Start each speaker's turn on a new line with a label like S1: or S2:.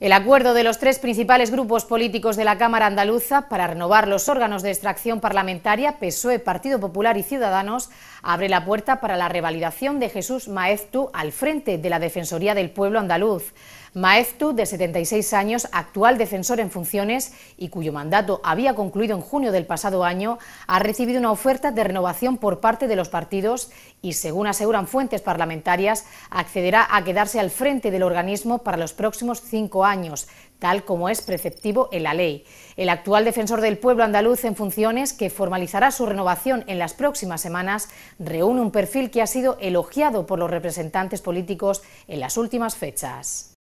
S1: El acuerdo de los tres principales grupos políticos de la Cámara Andaluza para renovar los órganos de extracción parlamentaria, PSOE, Partido Popular y Ciudadanos, abre la puerta para la revalidación de Jesús Maeztu al frente de la Defensoría del Pueblo Andaluz. Maestu, de 76 años, actual defensor en funciones y cuyo mandato había concluido en junio del pasado año, ha recibido una oferta de renovación por parte de los partidos y, según aseguran fuentes parlamentarias, accederá a quedarse al frente del organismo para los próximos cinco años, tal como es preceptivo en la ley. El actual defensor del pueblo andaluz en funciones, que formalizará su renovación en las próximas semanas, reúne un perfil que ha sido elogiado por los representantes políticos en las últimas fechas.